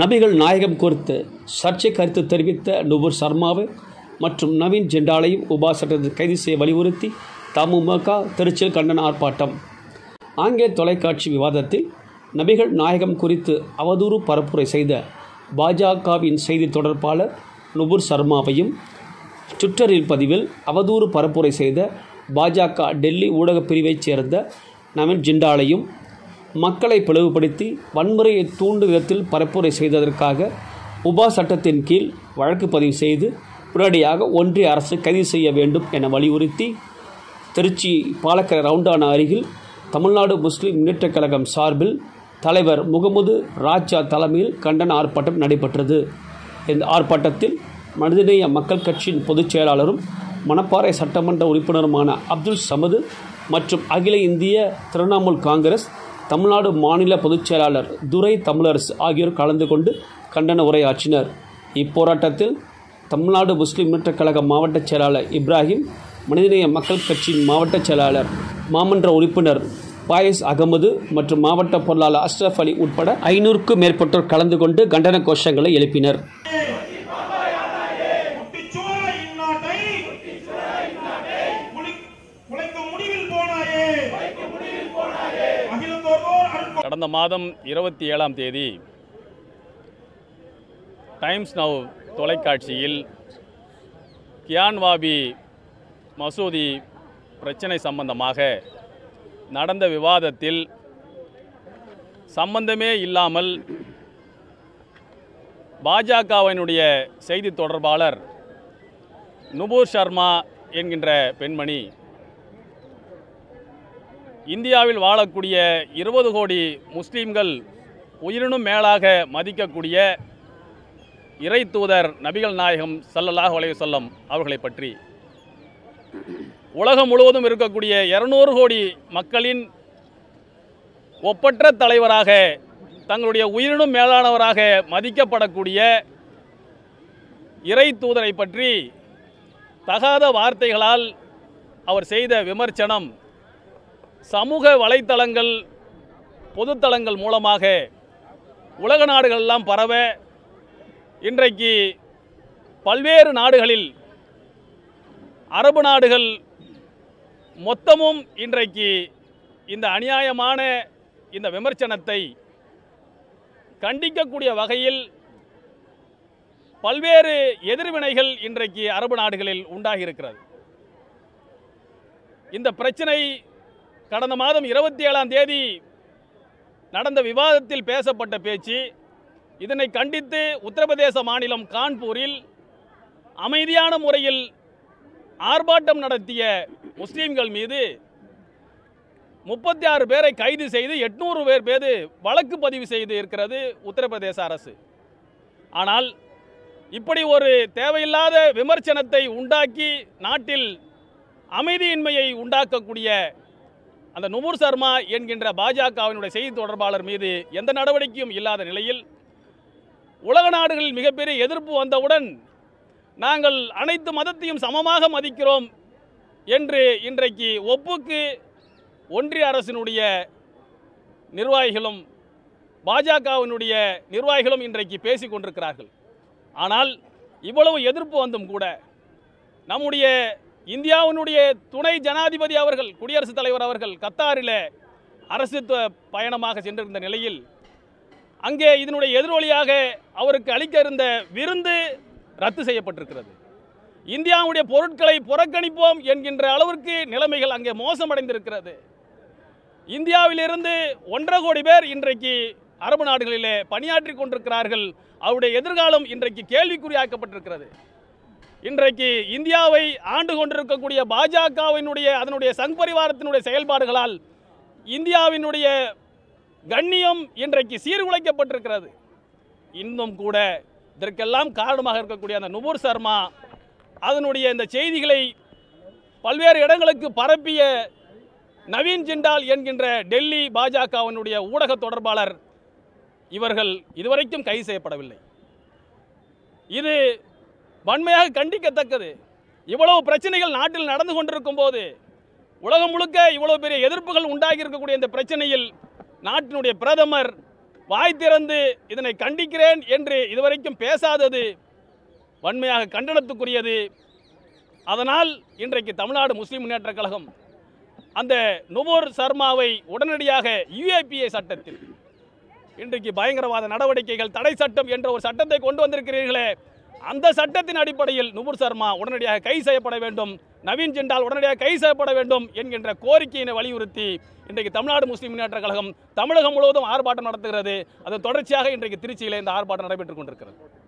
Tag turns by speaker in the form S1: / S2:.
S1: நபிகள் நாயகம் குறித்து சர்ச்சை கருத்து தெரிவித்த நுபுர் சர்மாவை மற்றும் நவீன் ஜெண்டாலையும் உபா சட்டத்தில் கைது செய்ய வலியுறுத்தி தமுமக திருச்சியில் கண்டன ஆர்ப்பாட்டம் ஆங்கில தொலைக்காட்சி விவாதத்தில் நபிகள் நாயகம் குறித்து அவதூறு பரப்புரை செய்த பாஜகவின் செய்தி தொடர்பாளர் நுபுர் சர்மாவையும் ட்விட்டரில் பதிவில் அவதூறு பரப்புரை செய்த பாஜக டெல்லி ஊடகப் பிரிவைச் சேர்ந்த நவீன் ஜிண்டாலையும் மக்களை பிளவுபடுத்தி வன்முறையை தூண்டு விதத்தில் பரப்புரை செய்ததற்காக உபா சட்டத்தின் கீழ் வழக்கு பதிவு செய்து உடனடியாக ஒன்றிய அரசு கைது செய்ய வேண்டும் என வலியுறுத்தி திருச்சி பாலக்கரை ரவுண்டான அருகில் தமிழ்நாடு முஸ்லிம் முன்னேற்றக் கழகம் சார்பில் தலைவர் முகமது ராஜா தலைமையில் கண்டன ஆர்ப்பாட்டம் நடைபெற்றது இந்த ஆர்ப்பாட்டத்தில் மனிதநேய மக்கள் கட்சியின் பொதுச் செயலாளரும் மணப்பாறை சட்டமன்ற உறுப்பினருமான அப்துல் சமது மற்றும் அகில இந்திய திரிணாமுல் காங்கிரஸ் தமிழ்நாடு மாநில பொதுச்செயலாளர் துரை தமிழரசு ஆகியோர் கலந்து கொண்டு கண்டன உரையாற்றினர் இப்போராட்டத்தில் தமிழ்நாடு முஸ்லிம் முன்னேற்ற கழக மாவட்ட செயலாளர் இப்ராஹிம் மனிதநேய மக்கள் கட்சியின் மாவட்ட செயலாளர் மாமன்ற உறுப்பினர் பாயஸ் அகமது மற்றும் மாவட்ட பொருளாளர் அஷ்ரஃப் அலி உட்பட ஐநூறுக்கும் மேற்பட்டோர் கலந்து கொண்டு கண்டன கோஷங்களை எழுப்பினர்
S2: கடந்த மாதம் இருபத்தி ஏழாம் தேதி டைம்ஸ் நவ் தொலைக்காட்சியில் கியான்வாபி மசூதி பிரச்சனை சம்பந்தமாக நடந்த விவாதத்தில் சம்பந்தமே இல்லாமல் பாஜகவினுடைய செய்தி தொடர்பாளர் நுபூர் சர்மா என்கின்ற பெண்மணி இந்தியாவில் வாழக்கூடிய இருபது கோடி முஸ்லீம்கள் உயிரினும் மேலாக மதிக்கக்கூடிய இறை தூதர் நபிகள் நாயகம் சல்லல்லாஹ் வலையுசல்லம் அவர்களை பற்றி உலகம் முழுவதும் இருக்கக்கூடிய இரநூறு கோடி மக்களின் ஒப்பற்ற தலைவராக தங்களுடைய உயிரினும் மேலானவராக மதிக்கப்படக்கூடிய இறை தூதரை பற்றி தகாத வார்த்தைகளால் அவர் செய்த விமர்சனம் சமூக வலைத்தளங்கள் பொதுத்தளங்கள் மூலமாக உலக நாடுகளெல்லாம் பரவ இன்றைக்கு பல்வேறு நாடுகளில் அரபு நாடுகள் மொத்தமும் இன்றைக்கு இந்த அநியாயமான இந்த விமர்சனத்தை கண்டிக்கக்கூடிய வகையில் பல்வேறு எதிர்வினைகள் இன்றைக்கு அரபு நாடுகளில் உண்டாகியிருக்கிறது இந்த பிரச்சனை கடந்த மாதம் இருபத்தி ஏழாம் தேதி நடந்த விவாதத்தில் பேசப்பட்ட பேச்சு இதனை கண்டித்து உத்தரப்பிரதேச மாநிலம் கான்பூரில் அமைதியான முறையில் ஆர்ப்பாட்டம் நடத்திய முஸ்லீம்கள் மீது முப்பத்தி ஆறு பேரை கைது செய்து எட்நூறு பேர் பேர் வழக்கு பதிவு செய்து இருக்கிறது உத்தரப்பிரதேச அரசு ஆனால் இப்படி ஒரு தேவையில்லாத விமர்சனத்தை உண்டாக்கி நாட்டில் அமைதியின்மையை உண்டாக்கக்கூடிய அந்த நுமூர் சர்மா என்கின்ற பாஜகவினுடைய செய்தி தொடர்பாளர் மீது எந்த நடவடிக்கையும் இல்லாத நிலையில் உலக நாடுகளில் மிகப்பெரிய எதிர்ப்பு வந்தவுடன் நாங்கள் அனைத்து மதத்தையும் சமமாக மதிக்கிறோம் என்று இன்றைக்கு ஒப்புக்கு ஒன்றிய அரசினுடைய நிர்வாகிகளும் பாஜகவினுடைய நிர்வாகிகளும் இன்றைக்கு பேசி கொண்டிருக்கிறார்கள் ஆனால் இவ்வளவு எதிர்ப்பு வந்தும் கூட நம்முடைய இந்தியாவினுடைய துணை ஜனாதிபதி அவர்கள் குடியரசுத் தலைவர் அவர்கள் கத்தாரில் அரசு பயணமாக சென்றிருந்த நிலையில் அங்கே இதனுடைய எதிரொலியாக அவருக்கு அளிக்க இருந்த விருந்து ரத்து செய்யப்பட்டிருக்கிறது இந்தியாவுடைய பொருட்களை புறக்கணிப்போம் என்கின்ற அளவிற்கு நிலைமைகள் அங்கே மோசமடைந்திருக்கிறது இந்தியாவிலிருந்து ஒன்றரை கோடி பேர் இன்றைக்கு அரபு நாடுகளிலே பணியாற்றி கொண்டிருக்கிறார்கள் அவருடைய எதிர்காலம் இன்றைக்கு கேள்விக்குறியாக்கப்பட்டிருக்கிறது இன்றைக்கு இந்தியாவை ஆண்டு கொண்டிருக்கக்கூடிய பாஜகவினுடைய அதனுடைய சங் பரிவாரத்தினுடைய செயல்பாடுகளால் இந்தியாவினுடைய கண்ணியம் இன்றைக்கு சீர்குலைக்கப்பட்டிருக்கிறது இன்னும் கூட இதற்கெல்லாம் காரணமாக இருக்கக்கூடிய அந்த நுபுர் சர்மா அதனுடைய இந்த செய்திகளை பல்வேறு இடங்களுக்கு பரப்பிய நவீன் ஜிண்டால் என்கின்ற டெல்லி பாஜகவினுடைய ஊடக தொடர்பாளர் இவர்கள் இதுவரைக்கும் கைது செய்யப்படவில்லை இது வன்மையாக கண்டிக்கத்தக்கது இவ்வளவு பிரச்சனைகள் நாட்டில் நடந்து கொண்டிருக்கும் போது உலகம் முழுக்க இவ்வளவு பெரிய எதிர்ப்புகள் உண்டாகி இருக்கக்கூடிய இந்த பிரச்சனையில் நாட்டினுடைய பிரதமர் வாய் திறந்து இதனை கண்டிக்கிறேன் என்று இதுவரைக்கும் பேசாதது வன்மையாக கண்டனத்துக்குரியது அதனால் இன்றைக்கு தமிழ்நாடு முஸ்லீம் முன்னேற்ற கழகம் அந்த நுபோர் சர்மாவை உடனடியாக யுஏபிஏ சட்டத்தில் இன்றைக்கு பயங்கரவாத நடவடிக்கைகள் தடை சட்டம் என்ற ஒரு சட்டத்தை கொண்டு வந்திருக்கிறீர்களே அந்த சட்டத்தின் அடிப்படையில் நுபுர் சர்மா உடனடியாக கை செய்யப்பட வேண்டும் நவீன் ஜெண்டால் உடனடியாக கை செய்யப்பட வேண்டும் என்கின்ற கோரிக்கையினை வலியுறுத்தி இன்றைக்கு தமிழ்நாடு முஸ்லீம் முன்னேற்ற கழகம் தமிழகம் முழுவதும் ஆர்ப்பாட்டம் நடத்துகிறது அது தொடர்ச்சியாக இன்றைக்கு திருச்சியில் இந்த ஆர்ப்பாட்டம் நடைபெற்றுக் கொண்டிருக்கிறது